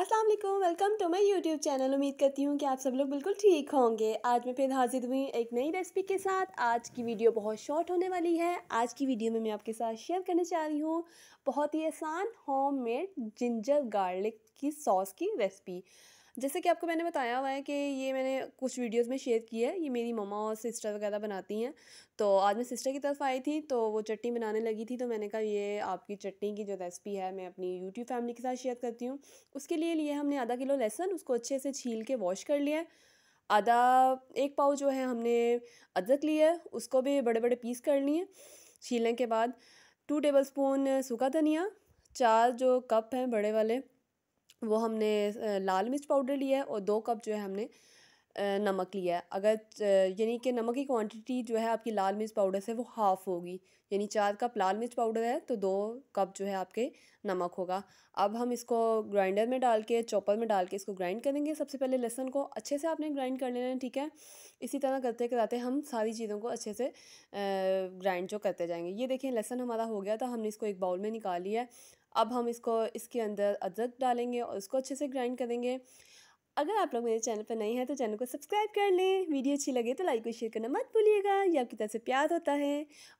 अस्सलाम वालेकुम welcome to my YouTube channel उम्मीद करती हूँ कि आप सब लोग बिल्कुल ठीक होंगे आज मैं फिर हाजिर हुई एक नई रेसिपी के साथ आज की वीडियो बहुत शॉर्ट होने वाली है आज की वीडियो में मैं आपके साथ शेयर करने जा रही हूँ बहुत ही आसान होममेड जिंजर गार्लिक की सॉस की रेसिपी जैसे कि आपको मैंने बताया हुआ है कि ये मैंने कुछ वीडियोस में शेयर की है ये मेरी ममा और सिस्टर वगैरह बनाती हैं तो आज मैं सिस्टर की तरफ आई थी तो वो चटनी बनाने लगी थी तो मैंने कहा ये आपकी चटनी की जो रेसिपी है मैं अपनी यूट्यूब फैमिली के साथ शेयर करती हूँ उसके लिए लिए हमने आधा किलो लहसुन उसको अच्छे से छील के वॉश कर लिया आधा एक पाव जो है हमने अदरक लिया है उसको भी बड़े बड़े पीस कर लिए छीलने के बाद टू टेबल स्पून सूखा धनिया चार जो कप हैं बड़े वाले वो हमने लाल मिर्च पाउडर लिया है और दो कप जो है हमने नमक लिया है अगर यानी कि नमक की क्वांटिटी जो है आपकी लाल मिर्च पाउडर से वो हाफ़ होगी यानी चार कप लाल मिर्च पाउडर है तो दो कप जो है आपके नमक होगा अब हम इसको ग्राइंडर में डाल के चॉपर में डाल के इसको ग्राइंड करेंगे सबसे पहले लहसन को अच्छे से आपने ग्राइंड कर लेना है ठीक है इसी तरह करते कराते हम सारी चीज़ों को अच्छे से ग्राइंड जो करते जाएंगे ये देखिए लहसन हमारा हो गया था हमने इसको एक बाउल में निकाल लिया अब हम इसको इसके अंदर अदरक डालेंगे और उसको अच्छे से ग्राइंड करेंगे अगर आप लोग मेरे चैनल पर नए हैं तो चैनल को सब्सक्राइब कर लें वीडियो अच्छी लगे तो लाइक और शेयर करना मत भूलिएगा ये आपकी तरफ से प्यार होता है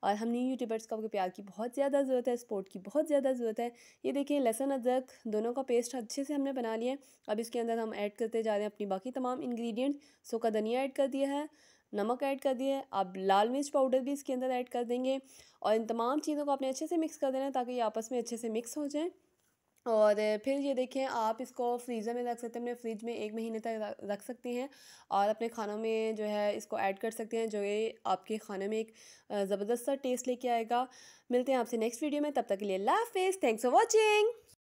और हम न्यू यूट्यूबर्स को प्यार की बहुत ज़्यादा ज़रूरत है स्पोर्ट की बहुत ज़्यादा ज़रूरत है ये देखिए लहसन अदरक दोनों का पेस्ट अच्छे से हमने बना लिया अब इसके अंदर हम ऐड करते जा रहे हैं अपनी बाकी तमाम इन्ग्रीडियंट सो धनिया ऐड कर दिया है नमक ऐड कर दिया है आप लाल मिर्च पाउडर भी इसके अंदर ऐड कर देंगे और इन तमाम चीज़ों को आपने अच्छे से मिक्स कर देना है ताकि ये आपस में अच्छे से मिक्स हो जाए और फिर ये देखें आप इसको फ्रीज़र में रख सकते हैं अपने फ्रिज में एक महीने तक रख सकती हैं और अपने खानों में जो है इसको ऐड कर सकते हैं जो ये आपके खाने में एक ज़बरदस्त सा टेस्ट लेके आएगा मिलते हैं आपसे नेक्स्ट वीडियो में तब तक के लिए लाफ फेस थैंक्स फॉर वॉचिंग